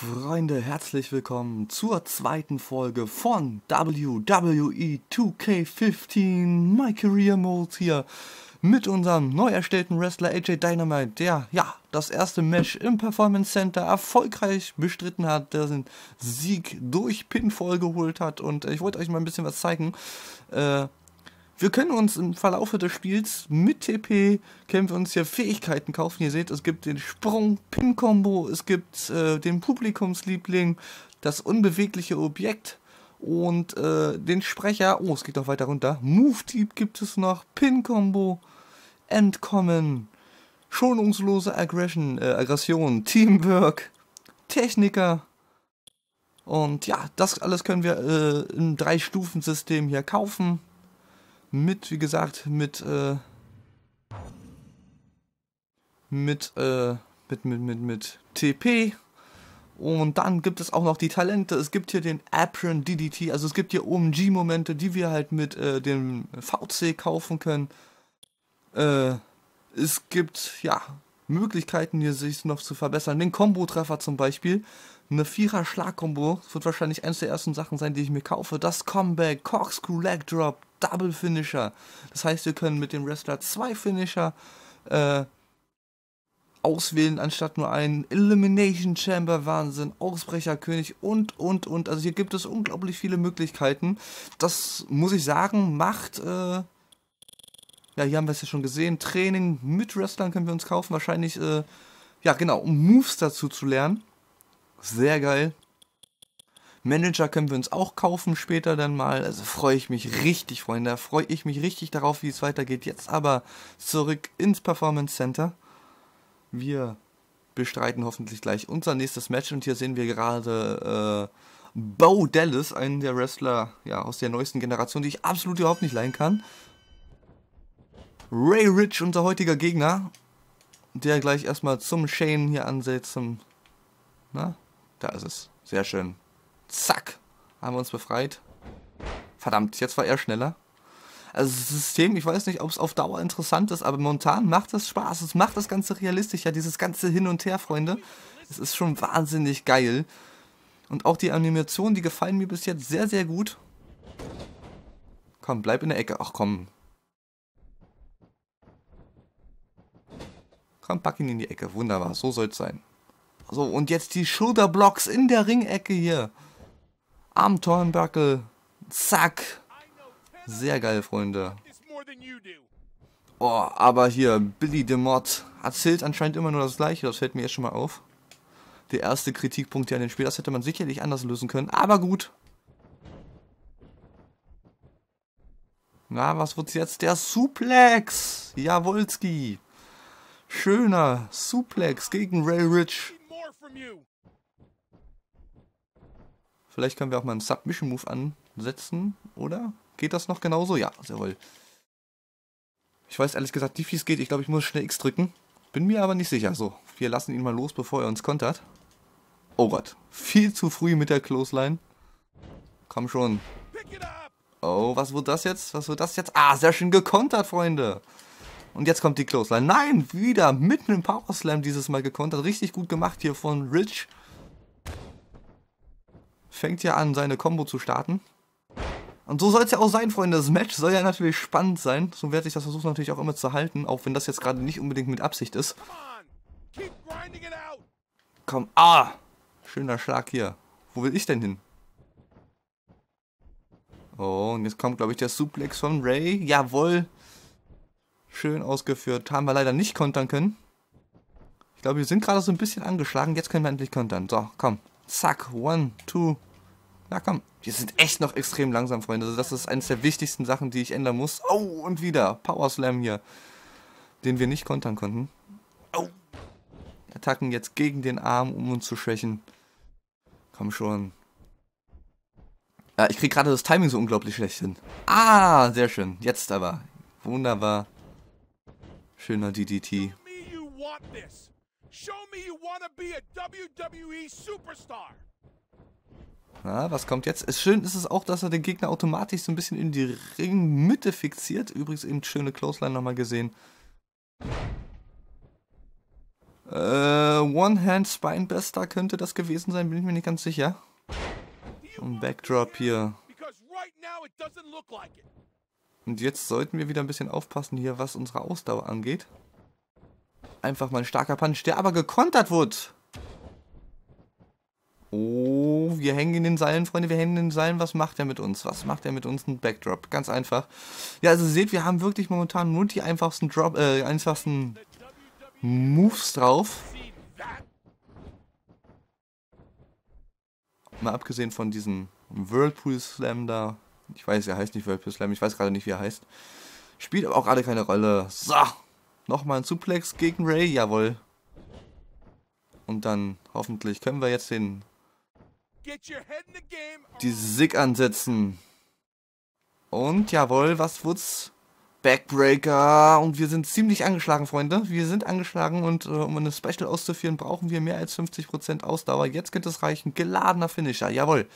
Freunde, herzlich willkommen zur zweiten Folge von WWE 2K15 My Career Mode hier mit unserem neu erstellten Wrestler AJ Dynamite, der ja das erste Match im Performance Center erfolgreich bestritten hat, der den Sieg durch Pinfall geholt hat und ich wollte euch mal ein bisschen was zeigen. Äh, wir können uns im Verlaufe des Spiels mit TP können uns hier Fähigkeiten kaufen. Ihr seht, es gibt den Sprung-Pin-Kombo, es gibt äh, den Publikumsliebling, das unbewegliche Objekt und äh, den Sprecher. Oh, es geht noch weiter runter. Move-Typ gibt es noch, Pin-Kombo, Entkommen, schonungslose Aggression, äh, Aggression, Teamwork, Techniker. Und ja, das alles können wir äh, im Drei-Stufen-System hier kaufen mit, wie gesagt, mit, äh, mit, äh, mit, mit, mit, mit TP. Und dann gibt es auch noch die Talente. Es gibt hier den Apron DDT. Also es gibt hier OMG-Momente, die wir halt mit äh, dem VC kaufen können. Äh, es gibt, ja, Möglichkeiten, hier sich noch zu verbessern. Den Combo-Treffer zum Beispiel eine Vierer-Schlag-Kombo wird wahrscheinlich eines der ersten Sachen sein, die ich mir kaufe. Das Comeback, Corkscrew Leg Drop, Double Finisher. Das heißt, wir können mit dem Wrestler zwei Finisher äh, auswählen, anstatt nur einen. Elimination Chamber, Wahnsinn, Ausbrecherkönig und, und, und. Also hier gibt es unglaublich viele Möglichkeiten. Das, muss ich sagen, macht... Äh, ja, hier haben wir es ja schon gesehen. Training mit Wrestlern können wir uns kaufen. Wahrscheinlich, äh, ja genau, um Moves dazu zu lernen sehr geil. Manager können wir uns auch kaufen später dann mal. Also freue ich mich richtig, Freunde. Freue ich mich richtig darauf, wie es weitergeht. Jetzt aber zurück ins Performance Center. Wir bestreiten hoffentlich gleich unser nächstes Match. Und hier sehen wir gerade äh, Bo Dallas, einen der Wrestler ja, aus der neuesten Generation, die ich absolut überhaupt nicht leihen kann. Ray Rich, unser heutiger Gegner, der gleich erstmal zum Shane hier ansetzt. Zum, na, da ist es. Sehr schön. Zack. Haben wir uns befreit. Verdammt, jetzt war er schneller. Also das System, ich weiß nicht, ob es auf Dauer interessant ist, aber momentan macht es Spaß. Es macht das Ganze realistisch, ja, dieses ganze Hin und Her, Freunde. Es ist schon wahnsinnig geil. Und auch die Animationen, die gefallen mir bis jetzt sehr, sehr gut. Komm, bleib in der Ecke. Ach komm. Komm, pack ihn in die Ecke. Wunderbar, so soll es sein. So, und jetzt die Schulterblocks in der Ringecke hier. Am Tornbackel. Zack. Sehr geil, Freunde. Oh, aber hier, Billy DeMott erzählt anscheinend immer nur das Gleiche. Das fällt mir jetzt schon mal auf. Der erste Kritikpunkt hier an dem Spiel. Das hätte man sicherlich anders lösen können. Aber gut. Na, was wird's jetzt? Der Suplex! Jawolski! Schöner Suplex gegen Ray Rich. Vielleicht können wir auch mal einen Submission Move ansetzen, oder? Geht das noch genauso? Ja, sehr wohl. Ich weiß ehrlich gesagt nicht, wie es geht. Ich glaube, ich muss schnell X drücken. Bin mir aber nicht sicher. So, wir lassen ihn mal los, bevor er uns kontert. Oh Gott, viel zu früh mit der Close Line. Komm schon. Oh, was wird das jetzt? Was wird das jetzt? Ah, sehr schön gekontert, Freunde. Und jetzt kommt die Clothesline. Nein, wieder mit einem Power Slam dieses Mal gekontert. Richtig gut gemacht hier von Rich. Fängt ja an, seine Combo zu starten. Und so soll es ja auch sein, Freunde. Das Match soll ja natürlich spannend sein. So werde ich das versuchen natürlich auch immer zu halten, auch wenn das jetzt gerade nicht unbedingt mit Absicht ist. Komm, ah! Schöner Schlag hier. Wo will ich denn hin? Oh, und jetzt kommt, glaube ich, der Suplex von Ray. Jawohl. Schön ausgeführt. Haben wir leider nicht kontern können. Ich glaube, wir sind gerade so ein bisschen angeschlagen. Jetzt können wir endlich kontern. So, komm. Zack. One, two. Na komm. Wir sind echt noch extrem langsam, Freunde. Also das ist eines der wichtigsten Sachen, die ich ändern muss. Oh, und wieder. Power Slam hier. Den wir nicht kontern konnten. Oh. Attacken jetzt gegen den Arm, um uns zu schwächen. Komm schon. Ja, ich kriege gerade das Timing so unglaublich schlecht hin. Ah, sehr schön. Jetzt aber. Wunderbar. Schöner DDT. E Na, was kommt jetzt? schön ist es auch, dass er den Gegner automatisch so ein bisschen in die Ringmitte fixiert. Übrigens eben schöne Clothesline nochmal gesehen. Äh, One-Hand Spinebuster könnte das gewesen sein, bin ich mir nicht ganz sicher. Ein Backdrop hier. Because right now it doesn't look like it. Und jetzt sollten wir wieder ein bisschen aufpassen hier, was unsere Ausdauer angeht. Einfach mal ein starker Punch, der aber gekontert wird. Oh, wir hängen in den Seilen, Freunde, wir hängen in den Seilen. Was macht er mit uns? Was macht er mit uns? Ein Backdrop, ganz einfach. Ja, also seht, wir haben wirklich momentan nur die einfachsten Drop, äh, einfachsten Moves drauf. Mal abgesehen von diesem Whirlpool Slam da, ich weiß, er heißt nicht Virtual Slam, ich weiß gerade nicht, wie er heißt. Spielt aber auch gerade keine Rolle. So, nochmal ein Suplex gegen Ray, jawohl. Und dann hoffentlich können wir jetzt den... Die Sig ansetzen. Und jawohl, was wird's? Backbreaker. Und wir sind ziemlich angeschlagen, Freunde. Wir sind angeschlagen und äh, um eine Special auszuführen, brauchen wir mehr als 50% Ausdauer. Jetzt könnte es reichen. Geladener Finisher, jawohl.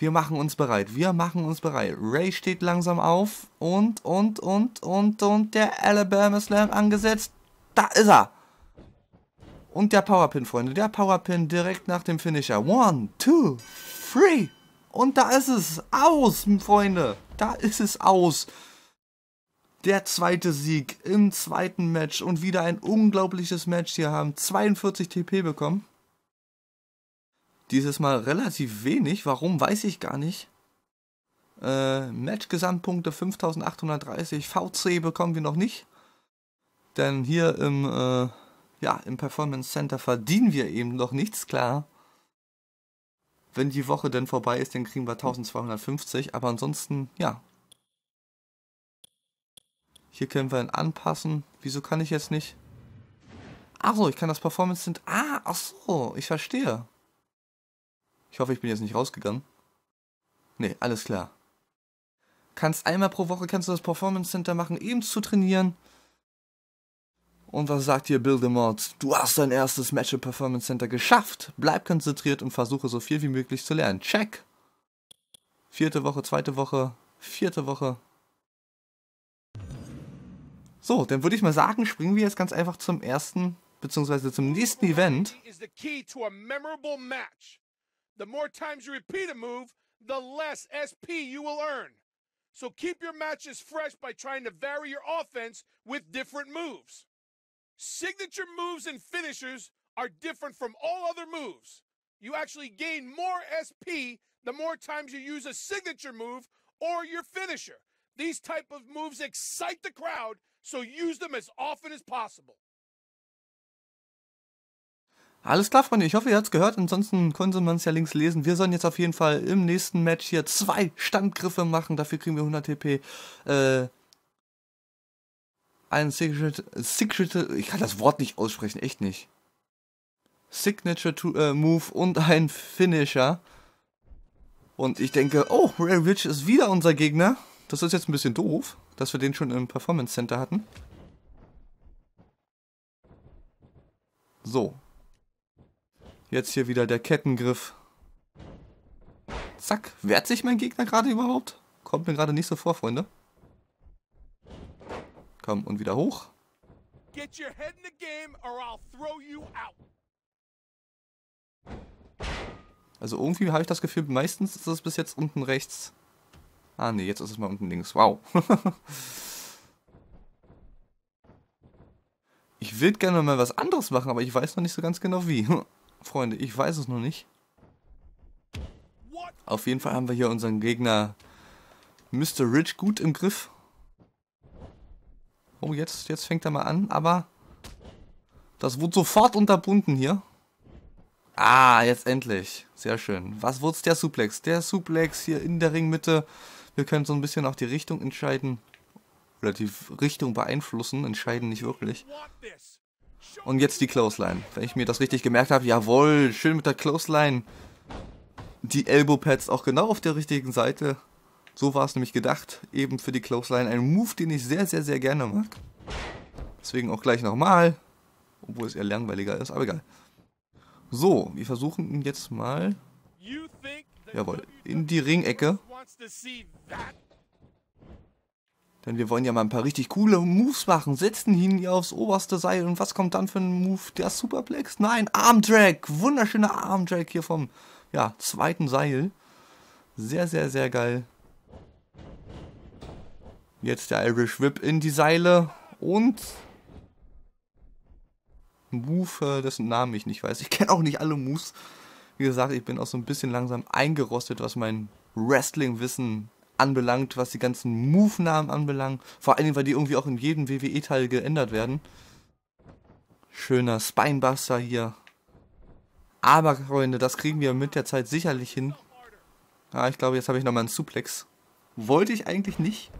Wir machen uns bereit. Wir machen uns bereit. Ray steht langsam auf. Und, und, und, und, und der Alabama Slam angesetzt. Da ist er. Und der Powerpin, Freunde. Der Powerpin direkt nach dem Finisher. One, two, three. Und da ist es aus, Freunde. Da ist es aus. Der zweite Sieg im zweiten Match und wieder ein unglaubliches Match. Hier haben 42 TP bekommen. Dieses Mal relativ wenig. Warum, weiß ich gar nicht. Äh, Match-Gesamtpunkte 5830. VC bekommen wir noch nicht. Denn hier im, äh, ja, im Performance Center verdienen wir eben noch nichts, klar. Wenn die Woche denn vorbei ist, dann kriegen wir 1250. Aber ansonsten, ja. Hier können wir ihn anpassen. Wieso kann ich jetzt nicht? Achso, ich kann das Performance Center... Ah, achso, ich verstehe. Ich hoffe, ich bin jetzt nicht rausgegangen. Nee, alles klar. Kannst einmal pro Woche kannst du das Performance Center machen, eben zu trainieren. Und was sagt dir Bill DeMott? Du hast dein erstes Match im Performance Center geschafft. Bleib konzentriert und versuche so viel wie möglich zu lernen. Check. Vierte Woche, zweite Woche, vierte Woche. So, dann würde ich mal sagen, springen wir jetzt ganz einfach zum ersten beziehungsweise zum nächsten Event. The more times you repeat a move, the less SP you will earn. So keep your matches fresh by trying to vary your offense with different moves. Signature moves and finishers are different from all other moves. You actually gain more SP the more times you use a signature move or your finisher. These type of moves excite the crowd, so use them as often as possible. Alles klar, Freunde, ich hoffe, ihr habt es gehört. Ansonsten konnte man es ja links lesen. Wir sollen jetzt auf jeden Fall im nächsten Match hier zwei Standgriffe machen. Dafür kriegen wir 100 TP. Äh, ein Secret, Signature, ich kann das Wort nicht aussprechen, echt nicht. Signature to, äh, Move und ein Finisher. Und ich denke, oh, Rare Witch ist wieder unser Gegner. Das ist jetzt ein bisschen doof, dass wir den schon im Performance Center hatten. So, Jetzt hier wieder der Kettengriff. Zack, wehrt sich mein Gegner gerade überhaupt? Kommt mir gerade nicht so vor, Freunde. Komm, und wieder hoch. Also irgendwie habe ich das Gefühl, meistens ist es bis jetzt unten rechts. Ah ne, jetzt ist es mal unten links. Wow. ich würde gerne mal was anderes machen, aber ich weiß noch nicht so ganz genau wie. Freunde, ich weiß es noch nicht. Auf jeden Fall haben wir hier unseren Gegner Mr. Rich gut im Griff. Oh, jetzt, jetzt fängt er mal an, aber das wurde sofort unterbunden hier. Ah, jetzt endlich. Sehr schön. Was wurde der Suplex? Der Suplex hier in der Ringmitte. Wir können so ein bisschen auch die Richtung entscheiden. Oder die Richtung beeinflussen. Entscheiden nicht wirklich. Und jetzt die Clothesline. Wenn ich mir das richtig gemerkt habe, jawohl, schön mit der Clothesline. Die Elbowpads auch genau auf der richtigen Seite. So war es nämlich gedacht, eben für die Clothesline. Ein Move, den ich sehr, sehr, sehr gerne mag. Deswegen auch gleich nochmal. Obwohl es eher langweiliger ist, aber egal. So, wir versuchen ihn jetzt mal. Jawohl, in die Ringecke. Denn wir wollen ja mal ein paar richtig coole Moves machen. Setzen ihn hier aufs oberste Seil. Und was kommt dann für ein Move? Der Superplex? Nein, Armdrag. Wunderschöner Armdrag hier vom ja, zweiten Seil. Sehr, sehr, sehr geil. Jetzt der Irish Whip in die Seile. Und Move, äh, dessen Namen ich nicht weiß. Ich kenne auch nicht alle Moves. Wie gesagt, ich bin auch so ein bisschen langsam eingerostet, was mein Wrestling-Wissen anbelangt, was die ganzen Move-Namen anbelangt. Vor allen Dingen, weil die irgendwie auch in jedem WWE-Teil geändert werden. Schöner Spinebuster hier. Aber, Freunde, das kriegen wir mit der Zeit sicherlich hin. Ah, ich glaube, jetzt habe ich nochmal einen Suplex. Wollte ich eigentlich nicht.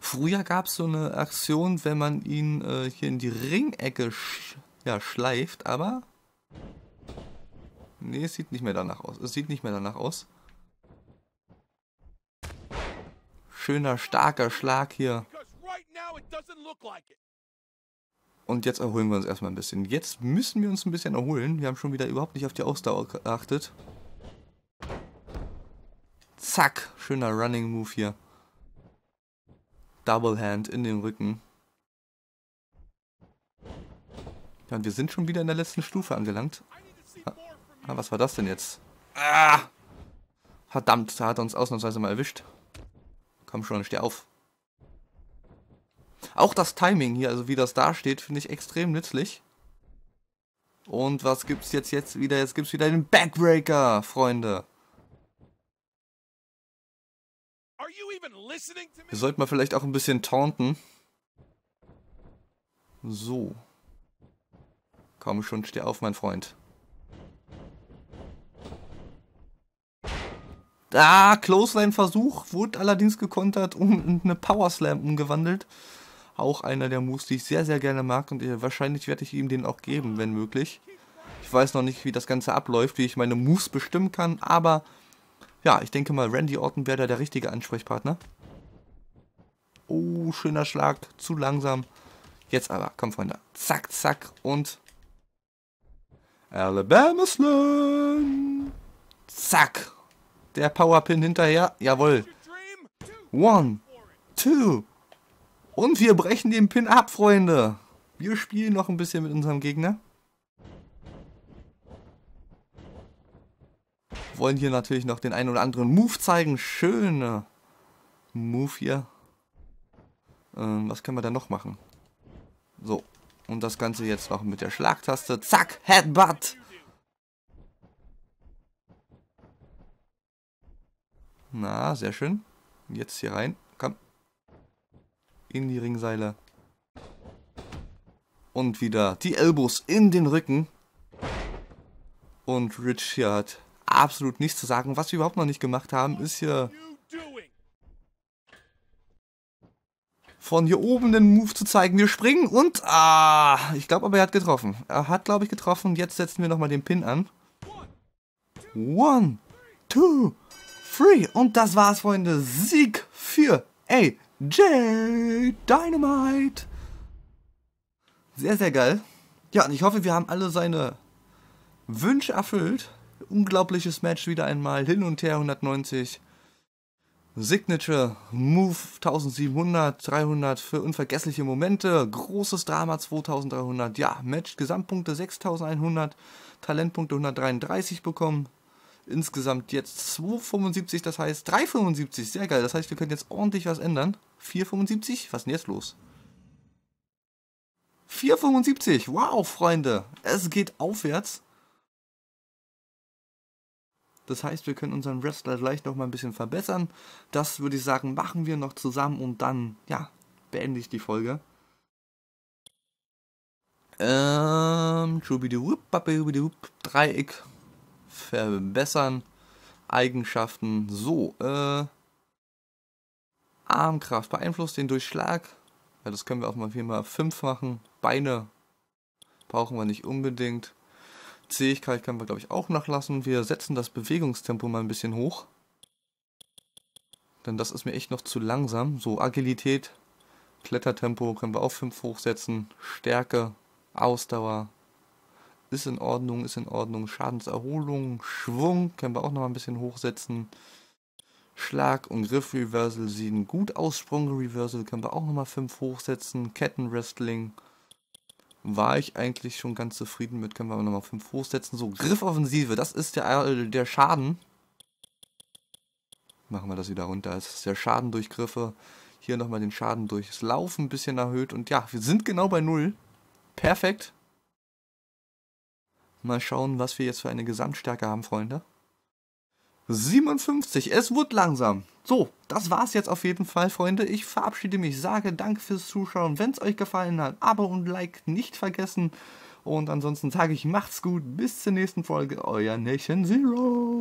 Früher gab es so eine Aktion, wenn man ihn äh, hier in die Ringecke sch ja, schleift, aber... Nee, es sieht nicht mehr danach aus. Es sieht nicht mehr danach aus. schöner, starker Schlag hier. Und jetzt erholen wir uns erstmal ein bisschen. Jetzt müssen wir uns ein bisschen erholen. Wir haben schon wieder überhaupt nicht auf die Ausdauer geachtet. Zack, schöner Running Move hier. Double Hand in den Rücken. Ja, und wir sind schon wieder in der letzten Stufe angelangt. Ah, ah, was war das denn jetzt? Ah! Verdammt, da hat er uns ausnahmsweise mal erwischt. Komm schon, steh auf. Auch das Timing hier, also wie das da steht, finde ich extrem nützlich. Und was gibt's jetzt, jetzt wieder? Jetzt gibt's wieder den Backbreaker, Freunde. Hier sollte man vielleicht auch ein bisschen taunten. So. Komm schon, steh auf, mein Freund. Ah, Clothesline-Versuch wurde allerdings gekontert und eine Power Slam umgewandelt. Auch einer der Moves, die ich sehr, sehr gerne mag und wahrscheinlich werde ich ihm den auch geben, wenn möglich. Ich weiß noch nicht, wie das Ganze abläuft, wie ich meine Moves bestimmen kann, aber ja, ich denke mal, Randy Orton wäre da der richtige Ansprechpartner. Oh, schöner Schlag, zu langsam. Jetzt aber, komm Freunde, zack, zack und Alabama Slam. Zack, der Powerpin hinterher. Jawohl. One, two. Und wir brechen den Pin ab, Freunde. Wir spielen noch ein bisschen mit unserem Gegner. Wollen hier natürlich noch den einen oder anderen Move zeigen. Schöne Move hier. Ähm, was können wir da noch machen? So. Und das Ganze jetzt noch mit der Schlagtaste. Zack, Headbutt. Na, sehr schön. Jetzt hier rein. Komm. In die Ringseile. Und wieder die Elbows in den Rücken. Und Rich hier hat absolut nichts zu sagen. Was wir überhaupt noch nicht gemacht haben, ist hier von hier oben den Move zu zeigen. Wir springen und... Ah, ich glaube aber, er hat getroffen. Er hat, glaube ich, getroffen. Jetzt setzen wir nochmal den Pin an. One, two, Free. Und das war's, Freunde. Sieg für AJ Dynamite. Sehr, sehr geil. Ja, und ich hoffe, wir haben alle seine Wünsche erfüllt. Unglaubliches Match wieder einmal. Hin und her 190. Signature Move 1700, 300 für unvergessliche Momente, großes Drama 2300, ja, Match Gesamtpunkte 6100, Talentpunkte 133 bekommen, Insgesamt jetzt 2,75, das heißt 3,75. Sehr geil. Das heißt, wir können jetzt ordentlich was ändern. 4,75? Was ist denn jetzt los? 4,75. Wow, Freunde. Es geht aufwärts. Das heißt, wir können unseren Wrestler vielleicht noch mal ein bisschen verbessern. Das würde ich sagen, machen wir noch zusammen und dann, ja, beende ich die Folge. Ähm, Dreieck verbessern. Eigenschaften. So, äh, Armkraft beeinflusst den Durchschlag. Ja, das können wir auch mal 4x5 machen. Beine brauchen wir nicht unbedingt. Zähigkeit können wir, glaube ich, auch nachlassen. Wir setzen das Bewegungstempo mal ein bisschen hoch. Denn das ist mir echt noch zu langsam. So, Agilität, Klettertempo können wir auch 5 hochsetzen. Stärke, Ausdauer, ist in Ordnung, ist in Ordnung. Schadenserholung, Schwung können wir auch nochmal ein bisschen hochsetzen. Schlag- und Griff-Reversal sehen gut aus. Sprung-Reversal können wir auch nochmal 5 hochsetzen. Kettenwrestling war ich eigentlich schon ganz zufrieden mit. Können wir nochmal 5 hochsetzen. So, Griffoffensive, das ist der, äh, der Schaden. Machen wir das wieder runter. Das ist der Schaden durch Griffe. Hier nochmal den Schaden durchs Laufen ein bisschen erhöht. Und ja, wir sind genau bei 0. Perfekt. Mal schauen, was wir jetzt für eine Gesamtstärke haben, Freunde. 57, es wird langsam. So, das war's jetzt auf jeden Fall, Freunde. Ich verabschiede mich, sage danke fürs Zuschauen. Wenn es euch gefallen hat, Abo und Like nicht vergessen. Und ansonsten sage ich, macht's gut, bis zur nächsten Folge, euer Nation Zero.